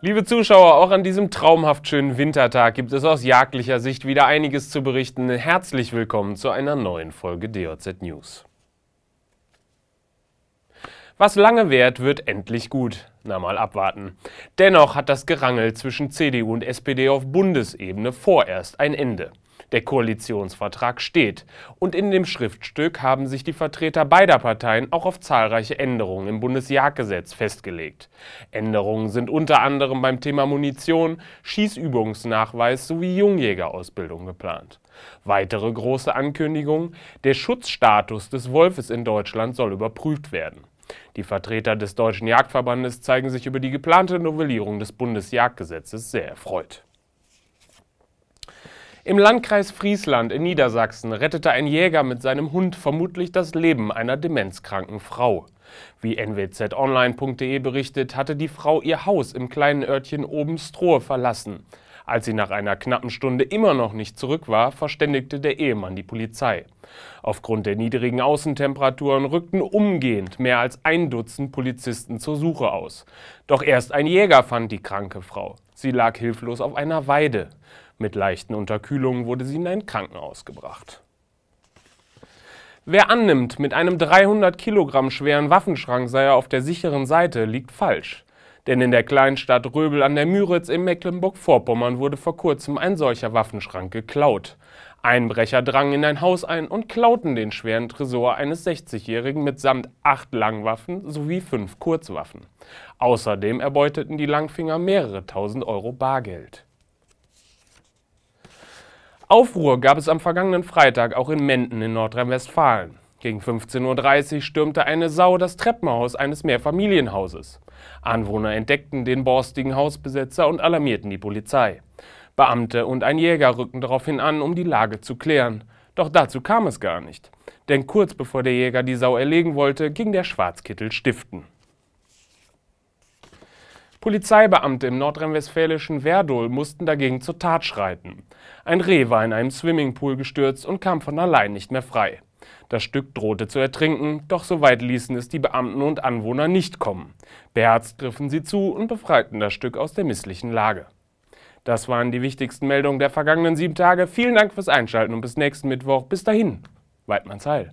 Liebe Zuschauer, auch an diesem traumhaft schönen Wintertag gibt es aus jagdlicher Sicht wieder einiges zu berichten. Herzlich willkommen zu einer neuen Folge DOZ News. Was lange währt, wird endlich gut. Na mal abwarten. Dennoch hat das Gerangel zwischen CDU und SPD auf Bundesebene vorerst ein Ende. Der Koalitionsvertrag steht und in dem Schriftstück haben sich die Vertreter beider Parteien auch auf zahlreiche Änderungen im Bundesjagdgesetz festgelegt. Änderungen sind unter anderem beim Thema Munition, Schießübungsnachweis sowie Jungjägerausbildung geplant. Weitere große Ankündigung, der Schutzstatus des Wolfes in Deutschland soll überprüft werden. Die Vertreter des Deutschen Jagdverbandes zeigen sich über die geplante Novellierung des Bundesjagdgesetzes sehr erfreut. Im Landkreis Friesland in Niedersachsen rettete ein Jäger mit seinem Hund vermutlich das Leben einer demenzkranken Frau. Wie nwzonline.de berichtet, hatte die Frau ihr Haus im kleinen Örtchen oben Strohe verlassen. Als sie nach einer knappen Stunde immer noch nicht zurück war, verständigte der Ehemann die Polizei. Aufgrund der niedrigen Außentemperaturen rückten umgehend mehr als ein Dutzend Polizisten zur Suche aus. Doch erst ein Jäger fand die kranke Frau. Sie lag hilflos auf einer Weide. Mit leichten Unterkühlungen wurde sie in ein Krankenhaus gebracht. Wer annimmt, mit einem 300 Kilogramm schweren Waffenschrank sei er auf der sicheren Seite, liegt falsch. Denn in der Kleinstadt Röbel an der Müritz in Mecklenburg-Vorpommern wurde vor kurzem ein solcher Waffenschrank geklaut. Einbrecher drangen in ein Haus ein und klauten den schweren Tresor eines 60-Jährigen mitsamt acht Langwaffen sowie fünf Kurzwaffen. Außerdem erbeuteten die Langfinger mehrere tausend Euro Bargeld. Aufruhr gab es am vergangenen Freitag auch in Menden in Nordrhein-Westfalen. Gegen 15.30 Uhr stürmte eine Sau das Treppenhaus eines Mehrfamilienhauses. Anwohner entdeckten den borstigen Hausbesetzer und alarmierten die Polizei. Beamte und ein Jäger rückten daraufhin an, um die Lage zu klären. Doch dazu kam es gar nicht. Denn kurz bevor der Jäger die Sau erlegen wollte, ging der Schwarzkittel stiften. Polizeibeamte im nordrhein-westfälischen Werdohl mussten dagegen zur Tat schreiten. Ein Reh war in einem Swimmingpool gestürzt und kam von allein nicht mehr frei. Das Stück drohte zu ertrinken, doch so weit ließen es die Beamten und Anwohner nicht kommen. Beherzt griffen sie zu und befreiten das Stück aus der misslichen Lage. Das waren die wichtigsten Meldungen der vergangenen sieben Tage. Vielen Dank fürs Einschalten und bis nächsten Mittwoch. Bis dahin, Weidmanns Heil.